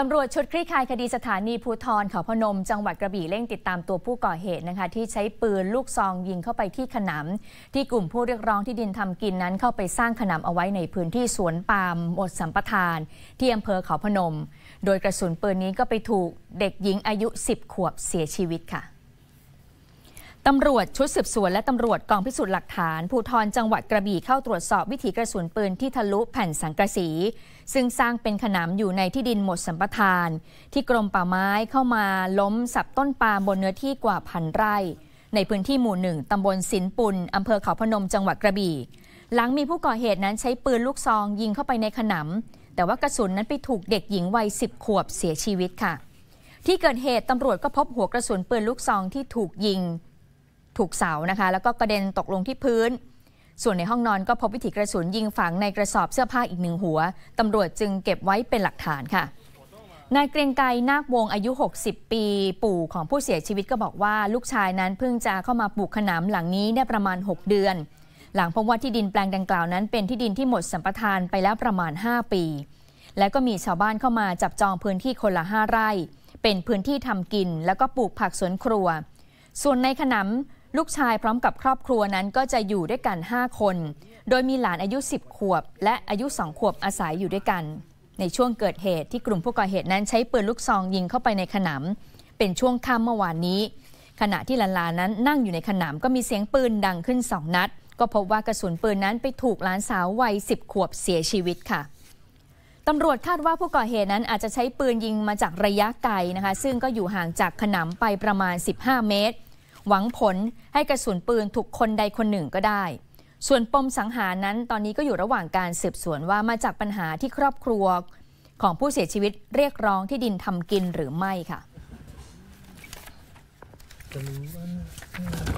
ตำรวจชุดคลี่คลายคดีสถานีภูทรเขาพนม จังหวัดกระบี่เร่งติดตามตัวผู้ก่อเหตุนะคะที่ใช้ปืนลูกซองยิงเข้าไปที่ขนำที่กลุ่มผู้เรียกร้องที่ดินทำกินนั้นเข้าไปสร้างขนำเอาไว้ในพื้นที่สวนปาล์มหมดสัมปทานที่อำเภอเขาพนม โดยกระสุนปืนนี้ก็ไปถูกเด็กหญิงอายุ 10 ขวบเสียชีวิตค่ะตำรวจชุดสืบสวนและตำรวจกองพิสูจน์หลักฐานภูทรจังหวัด กระบี่เข้าตรวจสอบวิถีกระสุน ปืนที่ทะลุแผ่นสังกะสี ซึ่งสร้างเป็นขนามอยู่ในที่ดินหมดสัมปทาน ที่กรมป่าไม้เข้ามาล้มสับต้นปาล์มบนเนื้อที่กว่าพันไร่ ในพื้นที่หมู่หนึ่งตำบลสินปุนอำเภอเขาพนมจังหวัดกระบี่ หลังมีผู้ก่อเหตุนั้นใช้ปืนลูกซองยิงเข้าไปในขนามแต่ว่ากระสุนนั้นไปถูกเด็กหญิงวัยสิบขวบเสียชีวิตค่ะ ที่เกิดเหตุตำรวจก็พบหัวกระสุนปืนลูกซองที่ถูกยิงถูกเสานะคะแล้วก็กระเด็นตกลงที่พื้น ส่วนในห้องนอนก็พบวิถีกระสุนยิงฝังในกระสอบเสื้อผ้าอีกหนึ่งหัว ตำรวจจึงเก็บไว้เป็นหลักฐานค่ะ นายเกรียงไกรนาควงอายุ 60 ปีปู่ของผู้เสียชีวิตก็บอกว่า ลูกชายนั้นเพิ่งจะเข้ามาปลูกขนามหลังนี้ได้ประมาณ 6 เดือน หลังพบว่าที่ดินแปลงดังกล่าวนั้น เป็นที่ดินที่หมดสัมปทานไปแล้วประมาณ 5 ปี และก็มีชาวบ้านเข้ามาจับจองพื้นที่คนละ5ไร่เป็นพื้นที่ทำกิน แล้วก็ปลูกผักสวนครัว ส่วนในขนาลูกชายพร้อมกับครอบครัวนั้นก็จะอยู่ด้วยกัน 5 คน โดยมีหลานอายุ 10 ขวบ และอายุ2ขวบอาศัยอยู่ด้วยกัน ในช่วงเกิดเหตุ ที่กลุ่มผู้ก่อเหตุนั้นใช้ปืนลูกซองยิงเข้าไปในขนำเป็นช่วงค่ำเมื่อวานนี้ ขณะที่หลานๆนั้นนั่งอยู่ในขนำก็มีเสียงปืนดังขึ้นสองนัด ก็พบว่ากระสุนปืนนั้นไปถูกหลานสาววัย10 ขวบเสียชีวิตค่ะตำรวจคาดว่าผู้ก่อเหตุนั้นอาจจะใช้ปืนยิงมาจากระยะไกลนะคะ ซึ่งก็อยู่ห่างจากขนำไปประมาณ 15 เมตรหวังผลให้กระสุนปืนถูกคนใดคนหนึ่งก็ได้ ส่วนปมสังหารนั้นตอนนี้ก็อยู่ระหว่างการสืบสวนว่ามาจากปัญหาที่ครอบครัวของผู้เสียชีวิตเรียกร้องที่ดินทำกินหรือไม่ค่ะ